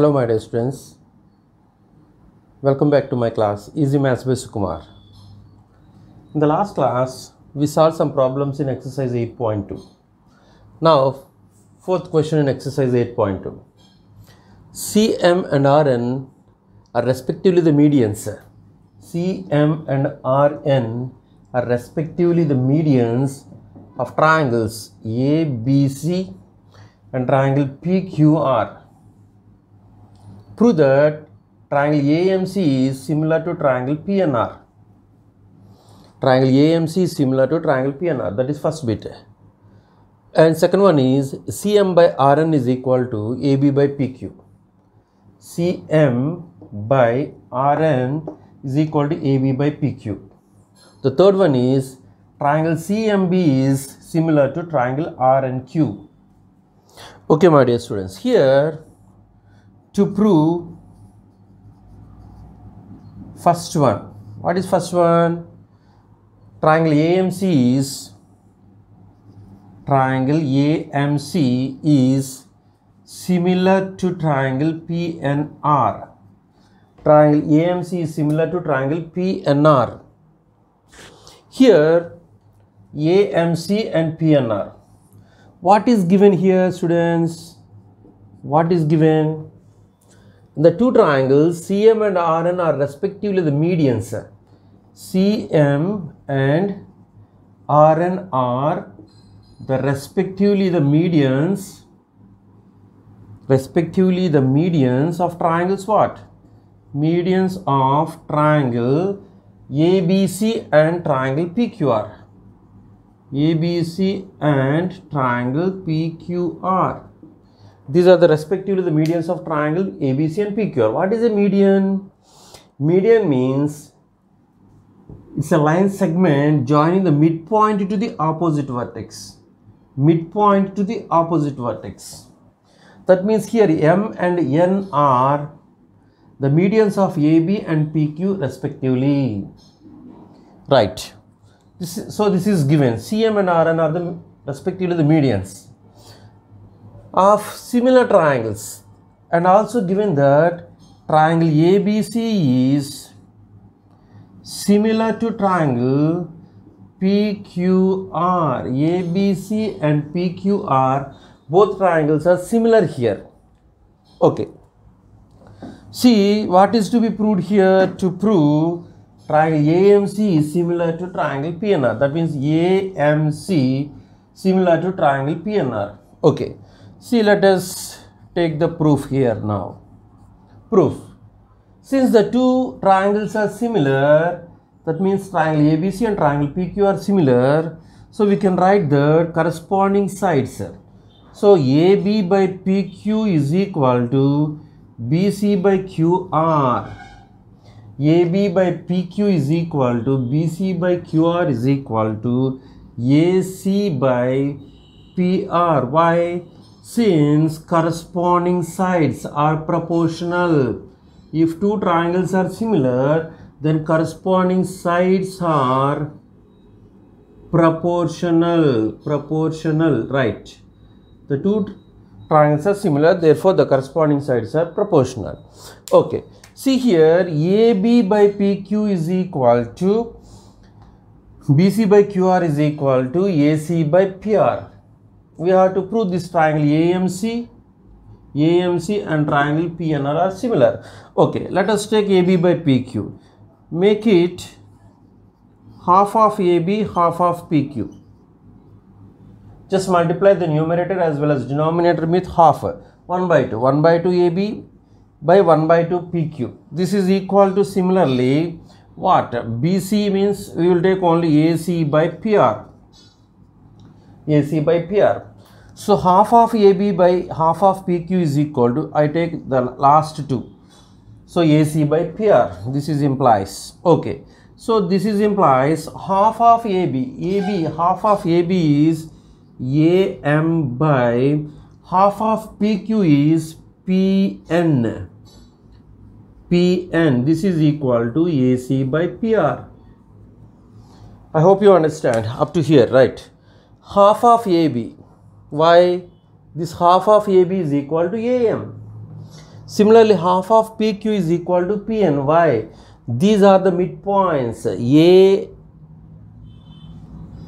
Hello my dear students, welcome back to my class Easy Maths by Sukumar. In the last class, we solved some problems in exercise 8.2. Now, fourth question in exercise 8.2. CM and RN are respectively the medians. CM and RN are respectively the medians of triangles ABC and triangle PQR prove that triangle AMC is similar to triangle PNR. Triangle AMC is similar to triangle PNR. That is first bit. And second one is CM by RN is equal to AB by PQ. CM by RN is equal to AB by PQ. The third one is triangle CMB is similar to triangle RNQ. Okay, my dear students, here to prove first one what is first one triangle AMC is triangle AMC is similar to triangle PNR triangle AMC is similar to triangle PNR here AMC and PNR what is given here students what is given the two triangles CM and RN are respectively the medians. CM and RN are the respectively the medians respectively the medians of triangles what? Medians of triangle ABC and triangle PQR. ABC and triangle PQR these are the respectively the medians of triangle ABC and PQR. What is a median? Median means it's a line segment joining the midpoint to the opposite vertex. Midpoint to the opposite vertex. That means here M and N are the medians of AB and PQ respectively. Right. This is, so this is given. CM and RN are the respectively the medians of similar triangles and also given that triangle ABC is similar to triangle PQR. ABC and PQR both triangles are similar here. Okay. See what is to be proved here to prove triangle AMC is similar to triangle PNR. That means AMC similar to triangle PNR. Okay see let us take the proof here now proof since the two triangles are similar that means triangle ABC and triangle PQ are similar so we can write the corresponding sides so AB by PQ is equal to BC by QR AB by PQ is equal to BC by QR is equal to AC by PR why since corresponding sides are proportional. If two triangles are similar, then corresponding sides are proportional. Proportional, right. The two triangles are similar, therefore the corresponding sides are proportional. Okay. See here, AB by PQ is equal to BC by QR is equal to AC by PR we have to prove this triangle AMC AMC and triangle PNR are similar okay let us take AB by PQ make it half of AB half of PQ just multiply the numerator as well as denominator with half 1 by 2 1 by 2 AB by 1 by 2 PQ this is equal to similarly what BC means we will take only AC by PR AC by PR so half of AB by half of PQ is equal to, I take the last two. So AC by PR, this is implies, okay. So this is implies half of AB, AB, half of AB is AM by half of PQ is PN. PN, this is equal to AC by PR. I hope you understand up to here, right? Half of AB, why this half of AB is equal to AM. Similarly, half of PQ is equal to PN. Why? These are the midpoints. A,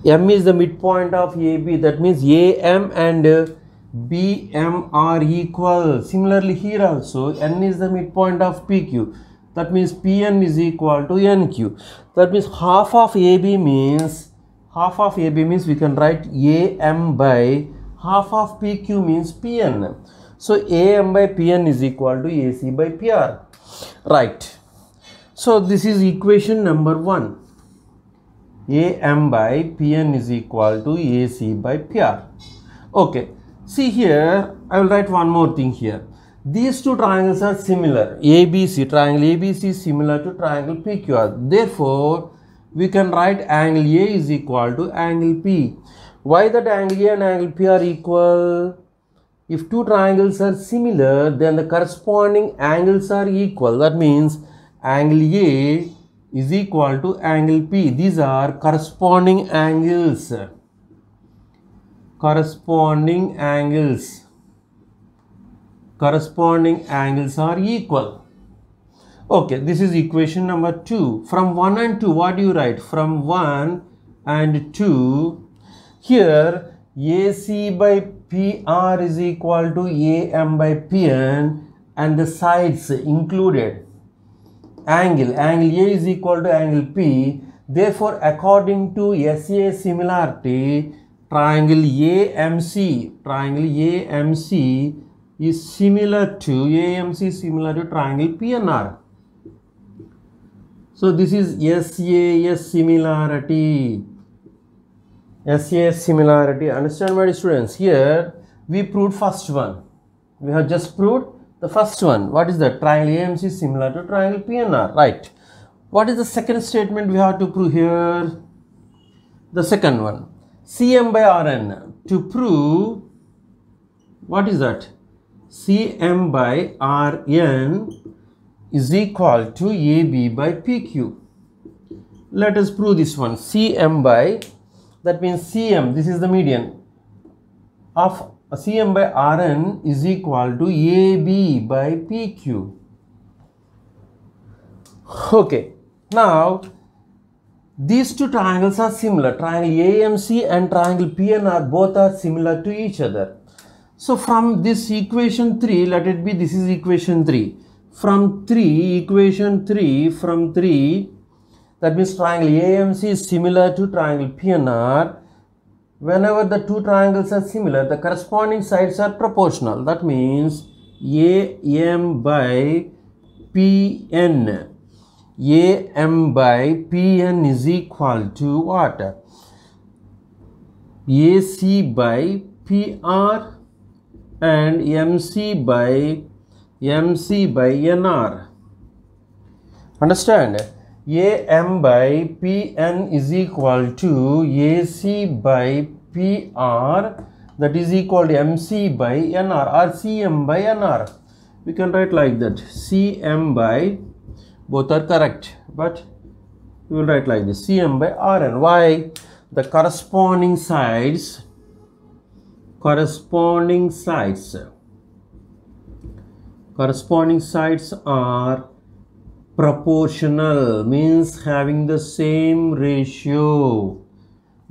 M is the midpoint of AB. That means AM and BM are equal. Similarly, here also N is the midpoint of PQ. That means PN is equal to NQ. That means half of AB means half of AB means we can write AM by half of PQ means PN. So AM by PN is equal to AC by PR. Right. So this is equation number 1. AM by PN is equal to AC by PR. Okay. See here, I will write one more thing here. These two triangles are similar. ABC, triangle ABC is similar to triangle PQR. Therefore, we can write angle A is equal to angle P. Why that angle A and angle P are equal? If two triangles are similar, then the corresponding angles are equal. That means angle A is equal to angle P. These are corresponding angles. Corresponding angles. Corresponding angles are equal. Okay, this is equation number 2. From 1 and 2, what do you write? From 1 and 2, here AC by PR is equal to AM by PN and the sides included angle angle A is equal to angle P therefore according to SA similarity triangle AMC triangle AMC is similar to AMC similar to triangle PNR so this is SAS similarity SES similarity. Understand my students, here we proved first one. We have just proved the first one. What is that? Triangle AMC is similar to triangle PNR, right? What is the second statement we have to prove here? The second one, CM by RN. To prove, what is that? CM by RN is equal to AB by PQ. Let us prove this one, CM by that means cm this is the median of cm by rn is equal to ab by pq okay now these two triangles are similar triangle amc and triangle pn are both are similar to each other so from this equation 3 let it be this is equation 3 from 3 equation 3 from 3 that means triangle AMC is similar to triangle PNR. Whenever the two triangles are similar, the corresponding sides are proportional. That means AM by PN. AM by PN is equal to what? AC by PR and MC by MC by NR. Understand? am by pn is equal to ac by pr that is equal to mc by nr or cm by nr we can write like that cm by both are correct but we will write like this cm by R and Y. the corresponding sides corresponding sides corresponding sides are proportional means having the same ratio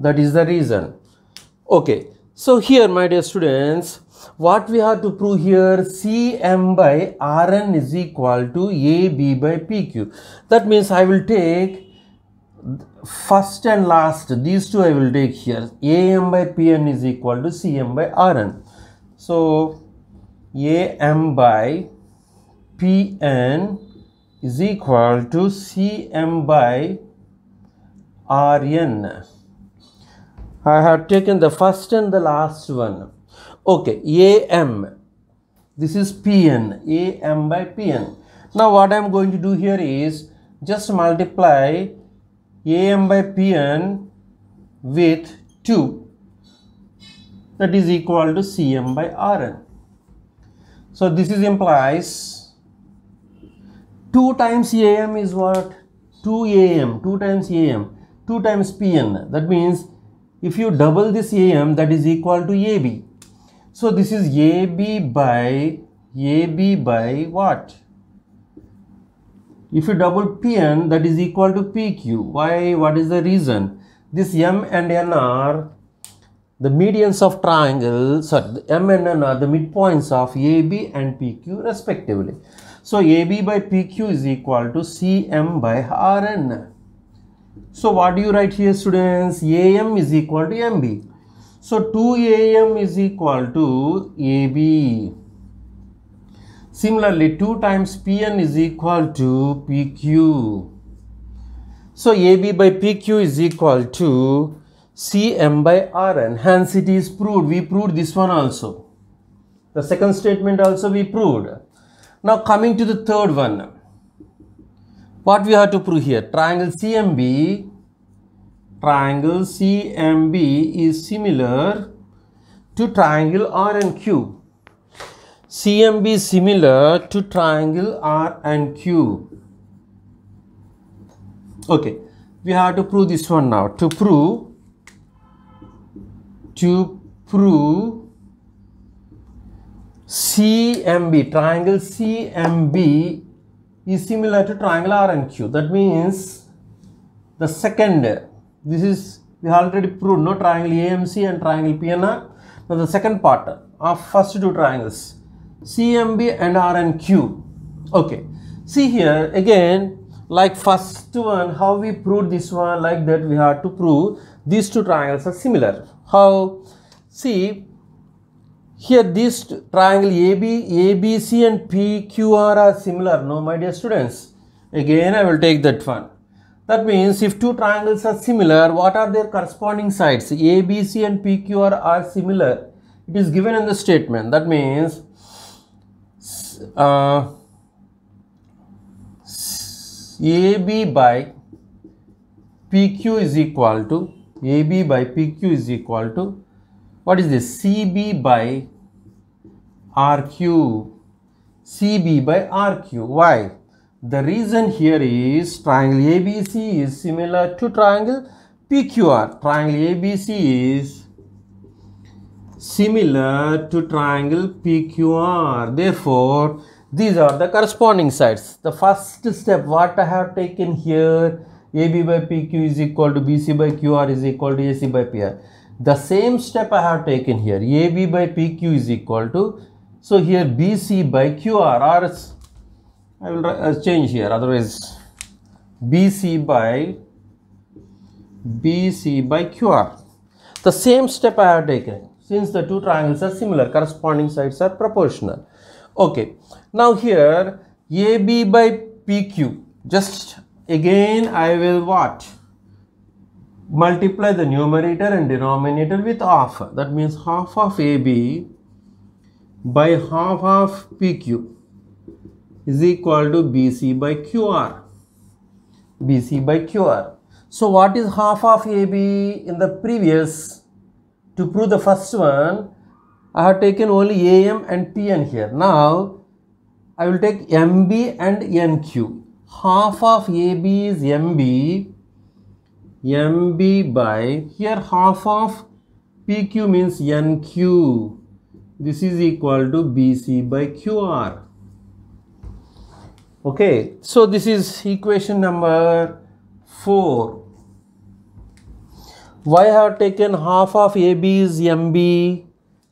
that is the reason okay so here my dear students what we have to prove here cm by rn is equal to ab by pq that means i will take first and last these two i will take here am by pn is equal to cm by rn so am by pn is equal to Cm by Rn. I have taken the first and the last one. Okay, Am. This is Pn. Am by Pn. Now what I am going to do here is just multiply Am by Pn with 2 that is equal to Cm by Rn. So this is implies 2 times am is what 2 am 2 times am 2 times pn that means if you double this am that is equal to ab so this is ab by ab by what if you double pn that is equal to pq why what is the reason this m and n are the medians of triangle. sorry m and n are the midpoints of ab and pq respectively so AB by PQ is equal to CM by RN. So what do you write here students? AM is equal to MB. So 2AM is equal to AB. Similarly 2 times PN is equal to PQ. So AB by PQ is equal to CM by RN. Hence it is proved. We proved this one also. The second statement also we proved. Now coming to the third one. What we have to prove here? Triangle CMB, triangle CMB is similar to triangle R and Q. CMB is similar to triangle R and Q. Okay, we have to prove this one now. To prove, to prove CMB, triangle CMB is similar to triangle RNQ. That means the second, this is, we already proved, no, triangle AMC and triangle PNR. Now the second part of first two triangles, CMB and RNQ. Okay, see here again, like first one, how we proved this one, like that we had to prove these two triangles are similar. How, see, here this triangle AB, ABC and PQR are similar, no my dear students. Again I will take that one. That means if two triangles are similar, what are their corresponding sides? ABC and PQR are similar. It is given in the statement. That means uh, AB by PQ is equal to AB by PQ is equal to what is this cb by rq cb by rq why the reason here is triangle abc is similar to triangle pqr triangle abc is similar to triangle pqr therefore these are the corresponding sides the first step what i have taken here ab by pq is equal to bc by qr is equal to ac by pr the same step I have taken here AB by PQ is equal to so here BC by QR or I will uh, change here otherwise BC by BC by QR the same step I have taken since the two triangles are similar corresponding sides are proportional okay now here AB by PQ just again I will what multiply the numerator and denominator with half that means half of AB by half of PQ is equal to BC by QR BC by QR so what is half of AB in the previous to prove the first one I have taken only AM and PN here now I will take MB and NQ half of AB is MB MB by here half of PQ means NQ. This is equal to BC by QR. Okay, so this is equation number 4. Why I have taken half of AB is MB?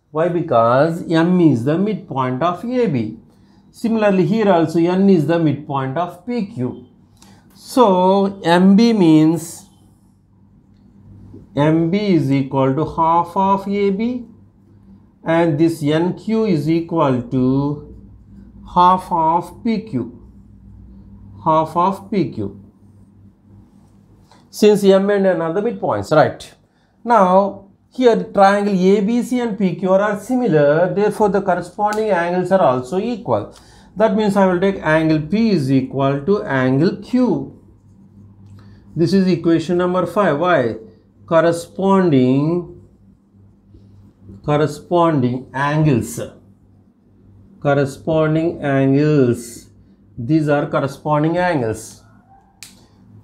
Why? Because M is the midpoint of AB. Similarly, here also N is the midpoint of PQ. So, MB means MB is equal to half of AB and this NQ is equal to half of PQ half of PQ since M and N are the midpoints right now here triangle ABC and PQ are similar therefore the corresponding angles are also equal that means I will take angle P is equal to angle Q this is equation number 5 why corresponding corresponding angles corresponding angles these are corresponding angles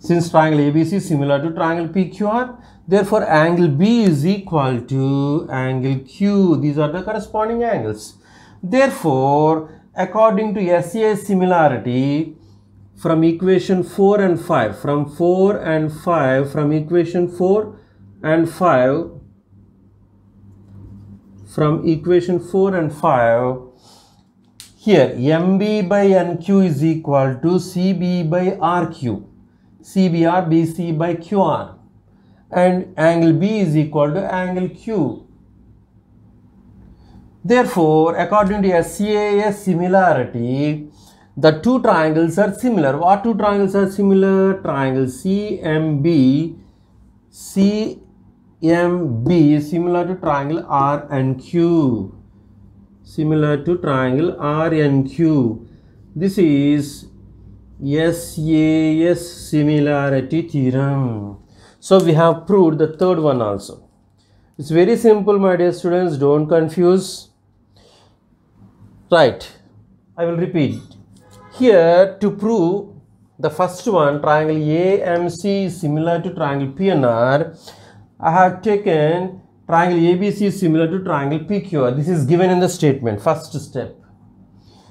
since triangle ABC is similar to triangle PQR therefore angle B is equal to angle Q these are the corresponding angles therefore according to SAS similarity from equation 4 and 5 from 4 and 5 from equation 4 and 5 from equation 4 and 5 here mb by nq is equal to cb by rq cbr bc by qr and angle b is equal to angle q therefore according to SCAS similarity the two triangles are similar what two triangles are similar triangle cmb C MB is similar to triangle R and Q. Similar to triangle R and Q. This is SAS similarity theorem. So we have proved the third one also. It's very simple my dear students don't confuse. Right. I will repeat. Here to prove the first one triangle AMC is similar to triangle PNR I have taken triangle ABC similar to triangle PQR. This is given in the statement, first step.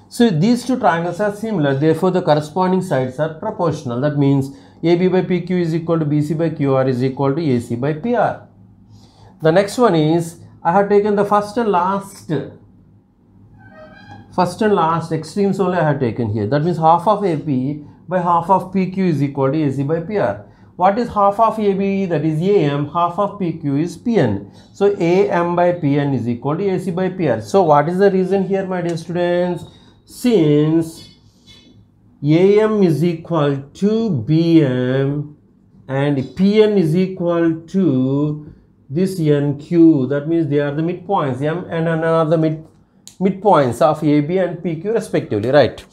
So these two triangles are similar, therefore the corresponding sides are proportional. That means AB by PQ is equal to BC by QR is equal to AC by PR. The next one is, I have taken the first and last, first and last extremes only I have taken here. That means half of AP by half of PQ is equal to AC by PR what is half of AB that is AM half of PQ is PN so AM by PN is equal to AC by PR so what is the reason here my dear students since AM is equal to BM and PN is equal to this NQ that means they are the midpoints M and N are the mid midpoints of AB and PQ respectively right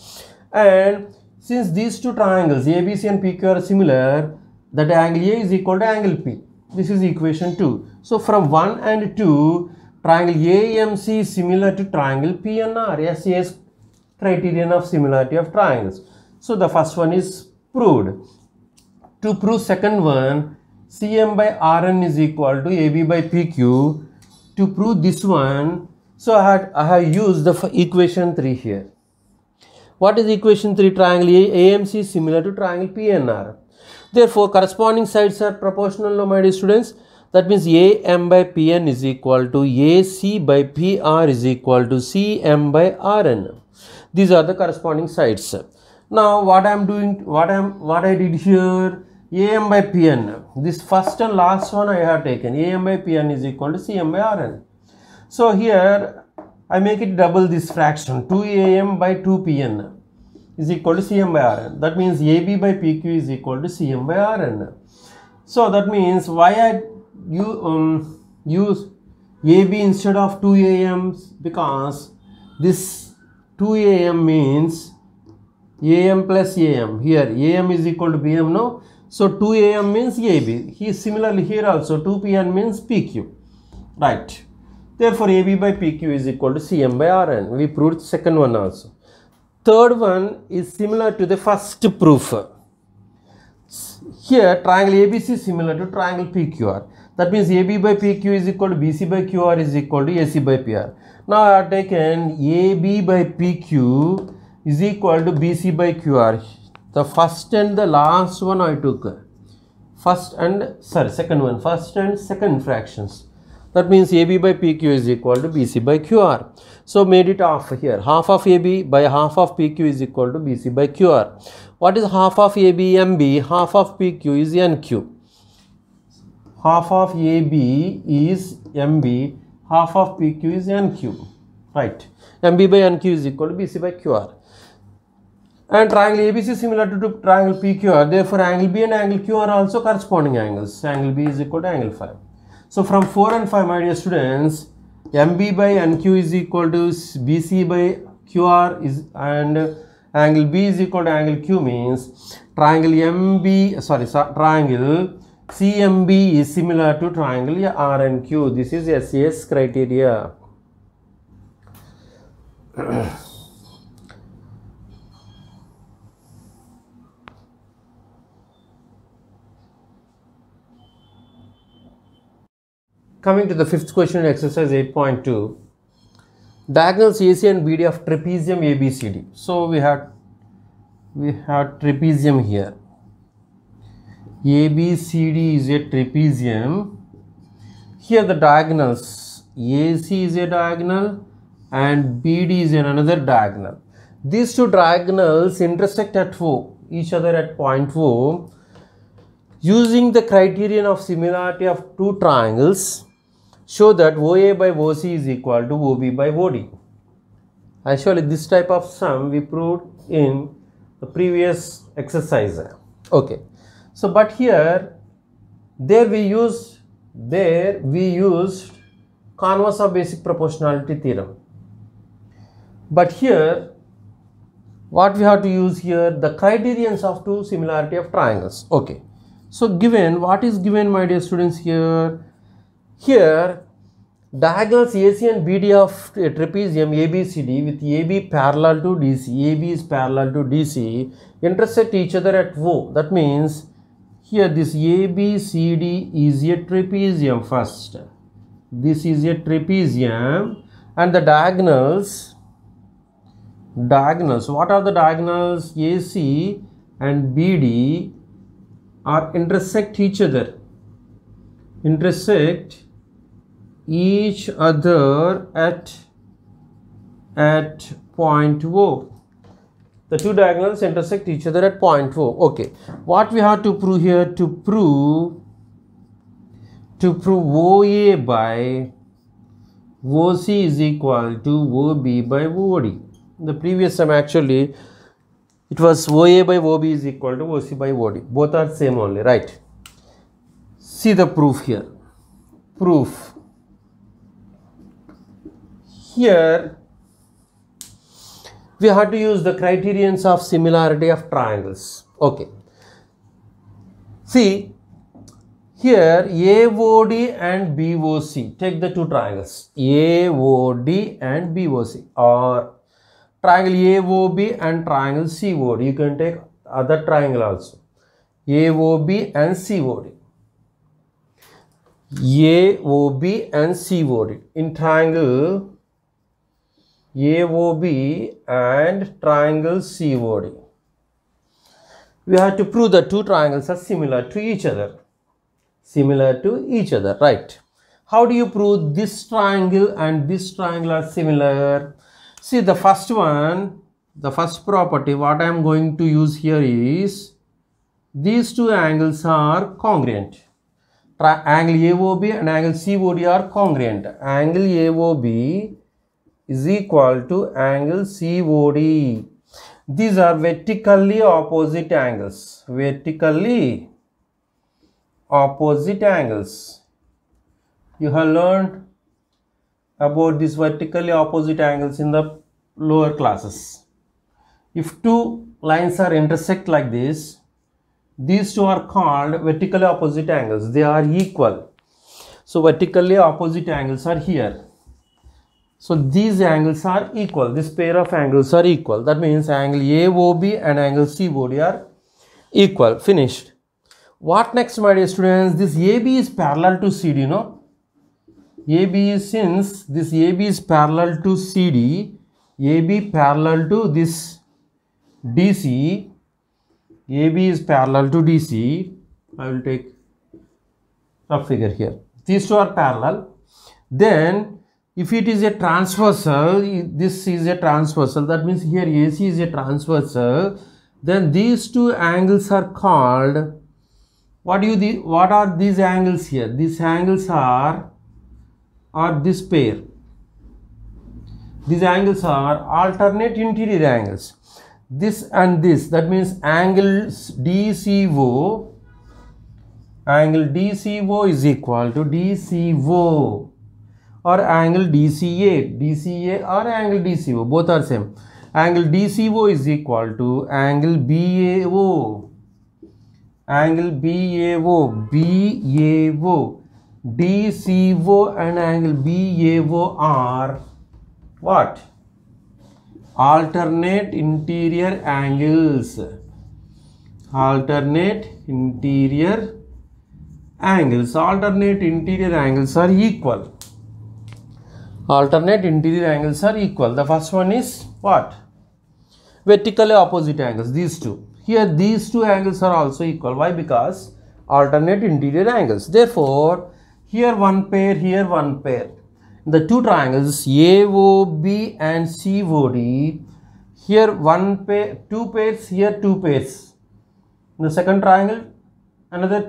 and since these two triangles ABC and PQ are similar that angle A is equal to angle P. This is equation 2. So from 1 and 2, triangle AMC is similar to triangle PNR. SAS criterion of similarity of triangles. So the first one is proved. To prove second one, CM by RN is equal to AB by PQ. To prove this one, so I, had, I have used the equation 3 here. What is equation 3 triangle AMC is similar to triangle PNR? Therefore, corresponding sides are proportional No, my dear students. That means AM by PN is equal to AC by PR is equal to CM by RN. These are the corresponding sides. Now what I am doing, what I am, what I did here, AM by PN. This first and last one I have taken. AM by PN is equal to CM by RN. So here I make it double this fraction 2 AM by 2 PN is equal to Cm by Rn. That means AB by PQ is equal to Cm by Rn. So that means why I you um, use AB instead of 2 AM because this 2 AM means AM plus AM here AM is equal to BM no so 2 AM means AB he similarly here also 2 PN means PQ right therefore AB by PQ is equal to CM by RN we proved second one also third one is similar to the first proof. Here triangle ABC is similar to triangle PQR. That means AB by PQ is equal to BC by QR is equal to AC by PR. Now I have taken AB by PQ is equal to BC by QR. The first and the last one I took. First and sorry second one. First and second fractions. That means AB by PQ is equal to BC by QR. So made it half here. Half of AB by half of PQ is equal to BC by QR. What is half of AB MB? Half of PQ is NQ. Half of AB is MB. Half of PQ is NQ. Right. MB by NQ is equal to BC by QR. And triangle ABC is similar to, to triangle PQR. Therefore, angle B and angle Q are also corresponding angles. Angle B is equal to angle 5. So, from 4 and 5, my dear students, MB by NQ is equal to BC by QR is and angle B is equal to angle Q means triangle MB sorry triangle CMB is similar to triangle RNQ. This is SAS criteria. Coming to the fifth question in exercise 8.2, diagonals AC and BD of trapezium ABCD. So we had we had trapezium here. ABCD is a trapezium. Here the diagonals AC is a diagonal and BD is another diagonal. These two diagonals intersect at 4, each other at point 4. Using the criterion of similarity of two triangles, show that OA by OC is equal to OB by OD. Actually, this type of sum we proved in the previous exercise. Okay. So, but here, there we used, there we used converse of basic proportionality theorem. But here, what we have to use here, the criterions of two similarity of triangles. Okay. So, given, what is given my dear students here? Here, diagonal AC and BD of uh, a trapezium ABCD with AB parallel to DC, AB is parallel to DC, intersect each other at O. That means here this ABCD is a trapezium first. This is a trapezium and the diagonals, diagonals, what are the diagonals? AC and BD are intersect each other, intersect each other at at point O. The two diagonals intersect each other at point O. Okay. What we have to prove here to prove to prove OA by OC is equal to OB by OD. In the previous time actually it was OA by OB is equal to OC by OD. Both are same only, right? See the proof here. Proof here we have to use the criterions of similarity of triangles. Okay. See, here AOD and BOC, take the two triangles, AOD and BOC or triangle AOB and triangle COD. You can take other triangle also, AOB and COD. AOB and COD. In triangle AOB and triangle COD. We have to prove that two triangles are similar to each other. Similar to each other, right? How do you prove this triangle and this triangle are similar? See the first one, the first property, what I am going to use here is these two angles are congruent. Tri angle AOB and angle COD are congruent. Angle AOB is equal to angle CODE. These are vertically opposite angles. Vertically opposite angles. You have learned about these vertically opposite angles in the lower classes. If two lines are intersect like this, these two are called vertically opposite angles. They are equal. So vertically opposite angles are here. So these angles are equal. This pair of angles are equal. That means angle AOB and angle COD are equal. Finished. What next my dear students? This AB is parallel to CD, no? AB is since this AB is parallel to CD, AB parallel to this DC, AB is parallel to DC. I will take a figure here. These two are parallel. Then if it is a transversal this is a transversal that means here AC is a transversal then these two angles are called what do you what are these angles here these angles are are this pair these angles are alternate interior angles this and this that means angles DCO angle DCO is equal to DCO और angle D C A D C A और angle D C O both are same angle D C O is equal to angle B A O angle B A O B A O D C O and angle B A O are what alternate interior angles alternate interior angles alternate interior angles are equal alternate interior angles are equal the first one is what vertically opposite angles these two here these two angles are also equal why because alternate interior angles therefore here one pair here one pair the two triangles AOB and COD here one pair two pairs here two pairs in the second triangle another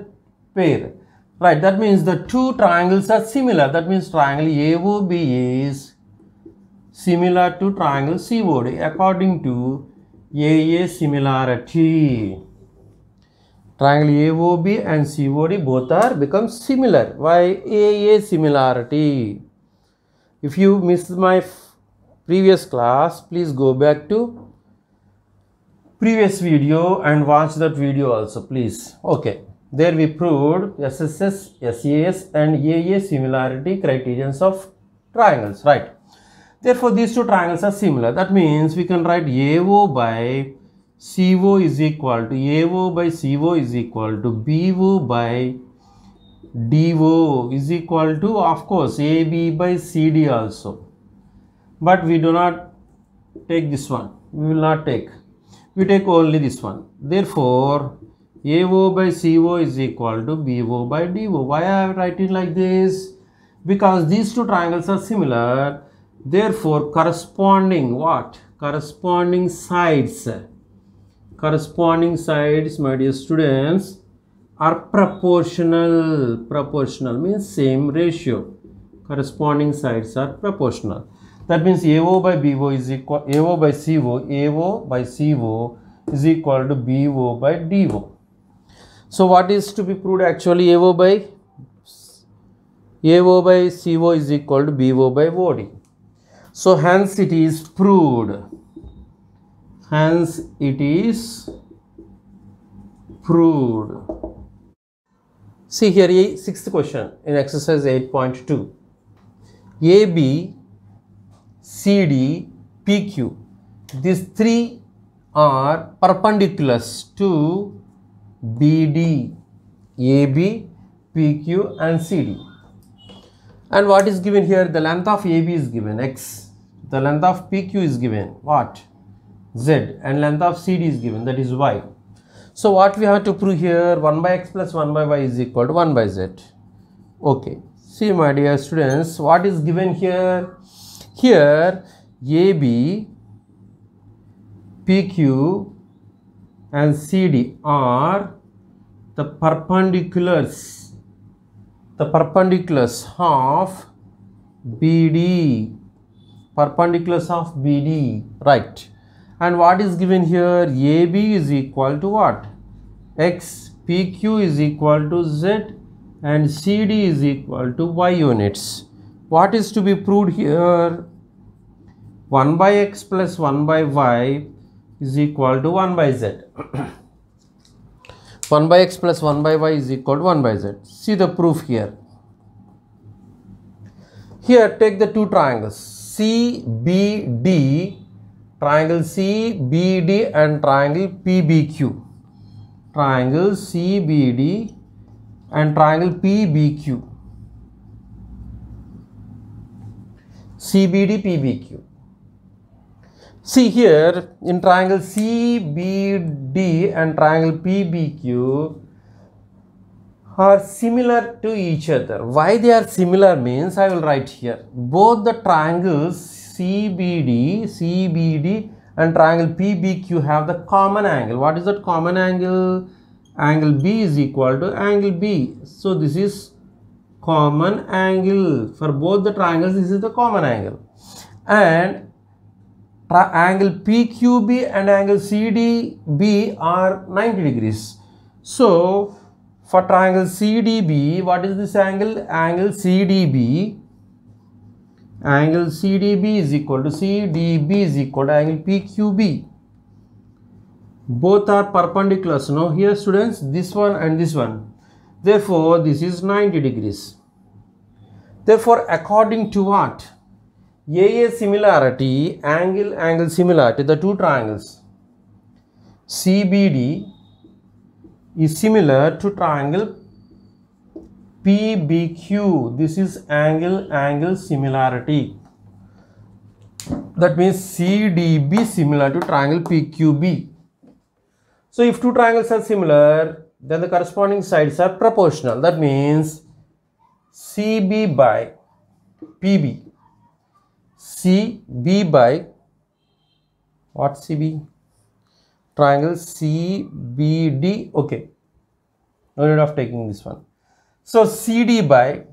pair Right, that means the two triangles are similar. That means triangle AOB is similar to triangle COD according to AA similarity. Triangle AOB and COD both are become similar. Why AA similarity? If you missed my previous class, please go back to previous video and watch that video also please. Okay. There we proved SSS, SAS and AA similarity criterions of triangles, right? Therefore, these two triangles are similar. That means we can write AO by CO is equal to AO by CO is equal to BO by DO is equal to of course AB by CD also. But we do not take this one. We will not take. We take only this one. Therefore, AO by CO is equal to BO by DO. Why I am writing like this? Because these two triangles are similar. Therefore, corresponding what? Corresponding sides. Corresponding sides, my dear students, are proportional. Proportional means same ratio. Corresponding sides are proportional. That means AO by BO is equal, AO by CO, AO by CO is equal to BO by DO. So what is to be proved actually AO by AO by CO is equal to BO by OD. So hence it is proved. Hence it is proved. See here a sixth question in exercise 8.2. AB, CD, PQ. These three are perpendiculars to BD, AB, PQ and CD. And what is given here? The length of AB is given X. The length of PQ is given what? Z. And length of CD is given that is Y. So what we have to prove here 1 by X plus 1 by Y is equal to 1 by Z. Okay. See my dear students what is given here? Here AB, PQ and CD are the perpendiculars the perpendiculars of BD perpendiculars of BD right and what is given here AB is equal to what X PQ is equal to Z and CD is equal to Y units what is to be proved here 1 by X plus 1 by Y is equal to 1 by z. 1 by x plus 1 by y is equal to 1 by z. See the proof here. Here take the two triangles CBD, triangle CBD and triangle PBQ. Triangle CBD and triangle PBQ. CBD PBQ. See here in triangle CBD and triangle PBQ are similar to each other. Why they are similar means I will write here. Both the triangles CBD, CBD and triangle PBQ have the common angle. What is that common angle? Angle B is equal to angle B. So this is common angle for both the triangles. This is the common angle and angle PQB and angle CDB are 90 degrees. So, for triangle CDB, what is this angle? Angle CDB. Angle CDB is equal to CDB is equal to angle PQB. Both are perpendicular. So now here students, this one and this one. Therefore, this is 90 degrees. Therefore, according to what? AA similarity, angle, angle similarity, the two triangles CBD is similar to triangle PBQ. This is angle, angle similarity. That means CDB similar to triangle PQB. So if two triangles are similar, then the corresponding sides are proportional. That means CB by PB CB by what CB? Triangle CBD. Okay, no need of taking this one. So CD by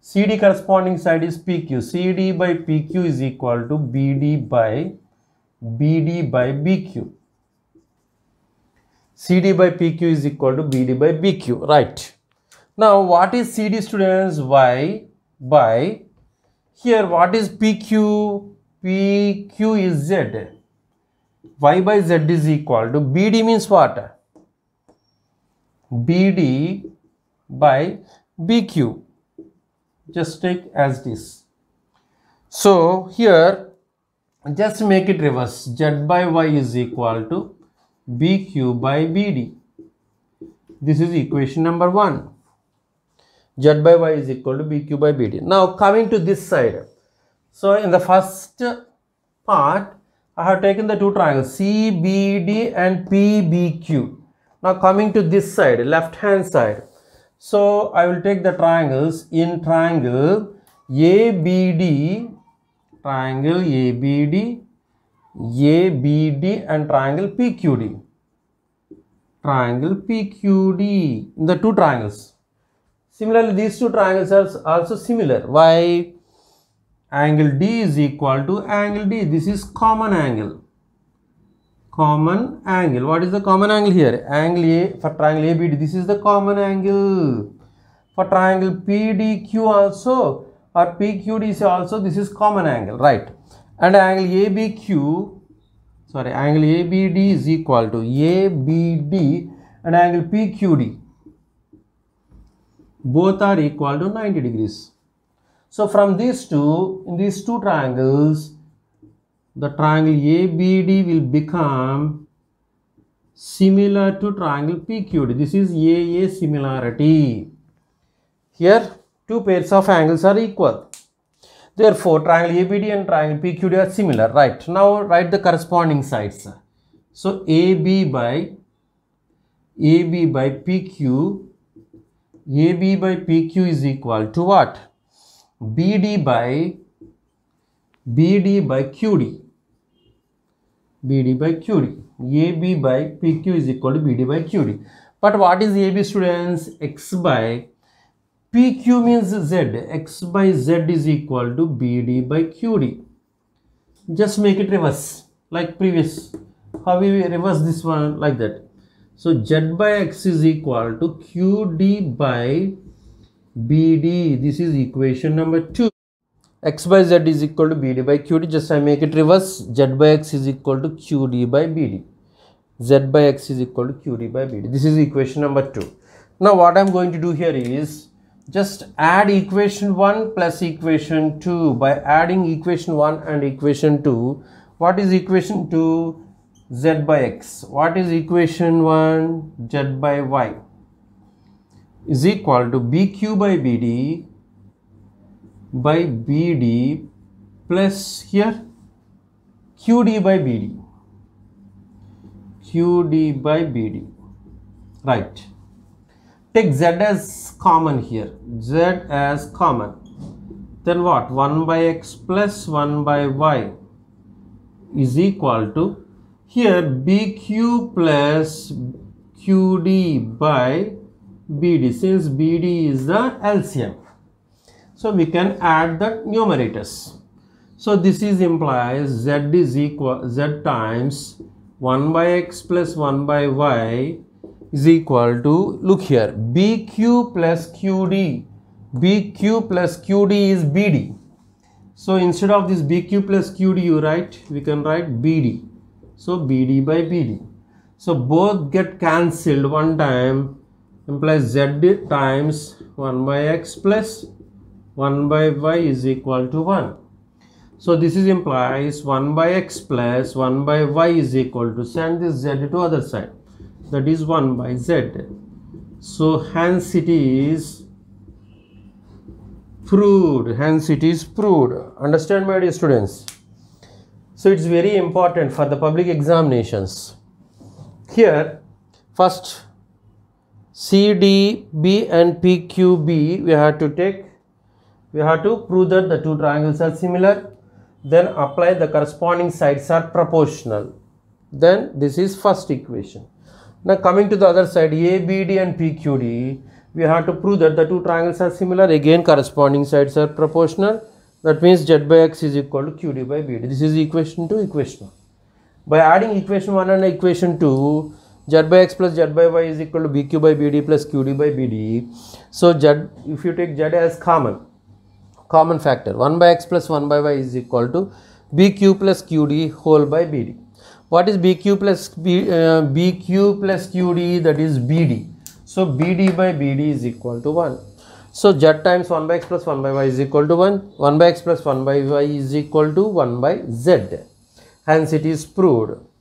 CD corresponding side is PQ. CD by PQ is equal to BD by BD by BQ. CD by PQ is equal to BD by BQ. Right. Now, what is CD students? Y by here what is pq pq is z y by z is equal to bd means what bd by bq just take as this so here just make it reverse z by y is equal to bq by bd this is equation number 1 z by y is equal to bq by bd. Now coming to this side. So in the first part, I have taken the two triangles CBD and PBQ. Now coming to this side, left hand side. So I will take the triangles in triangle ABD, triangle ABD, ABD and triangle PQD. Triangle PQD, in the two triangles Similarly, these two triangles are also similar. Why? Angle D is equal to angle D. This is common angle. Common angle. What is the common angle here? Angle A for triangle ABD. This is the common angle. For triangle PDQ also or P Q D also this is common angle. Right. And angle ABQ sorry angle ABD is equal to ABD and angle PQD both are equal to 90 degrees. So from these two, in these two triangles, the triangle ABD will become similar to triangle PQD. This is AA similarity. Here, two pairs of angles are equal. Therefore, triangle ABD and triangle PQD are similar, right? Now, write the corresponding sides. So, AB by AB by PQ AB by PQ is equal to what? BD by BD by QD. BD by QD. AB by PQ is equal to BD by QD. But what is AB students? X by PQ means Z. X by Z is equal to BD by QD. Just make it reverse like previous. How we reverse this one like that? So Z by X is equal to QD by BD. This is equation number 2. X by Z is equal to BD by QD. Just I make it reverse. Z by X is equal to QD by BD. Z by X is equal to QD by BD. This is equation number 2. Now what I'm going to do here is just add equation 1 plus equation 2 by adding equation 1 and equation 2 what is equation 2 z by x. What is equation 1? z by y is equal to bq by bd by bd plus here qd by bd qd by bd right take z as common here z as common then what 1 by x plus 1 by y is equal to here BQ plus QD by BD since BD is the LCM. So we can add the numerators. So this is implies Z is equal Z times 1 by X plus 1 by Y is equal to look here BQ plus QD BQ plus QD is BD. So instead of this BQ plus QD you write we can write BD so BD by BD. So both get cancelled one time implies Z times 1 by X plus 1 by Y is equal to 1. So this is implies 1 by X plus 1 by Y is equal to send this Z to other side that is 1 by Z. So hence it is proved hence it is proved understand my dear students so it's very important for the public examinations. Here, first C, D, B and PQB we have to take, we have to prove that the two triangles are similar. Then apply the corresponding sides are proportional. Then this is first equation. Now coming to the other side, ABD and PQD, we have to prove that the two triangles are similar. Again corresponding sides are proportional that means z by x is equal to qd by bd this is equation 2 equation 1 by adding equation 1 and equation 2 z by x plus z by y is equal to bq by bd plus qd by bd so z if you take z as common common factor 1 by x plus 1 by y is equal to bq plus qd whole by bd what is bq plus B, uh, bq plus qd that is bd so bd by bd is equal to 1 so z times 1 by x plus 1 by y is equal to 1. 1 by x plus 1 by y is equal to 1 by z. Hence it is proved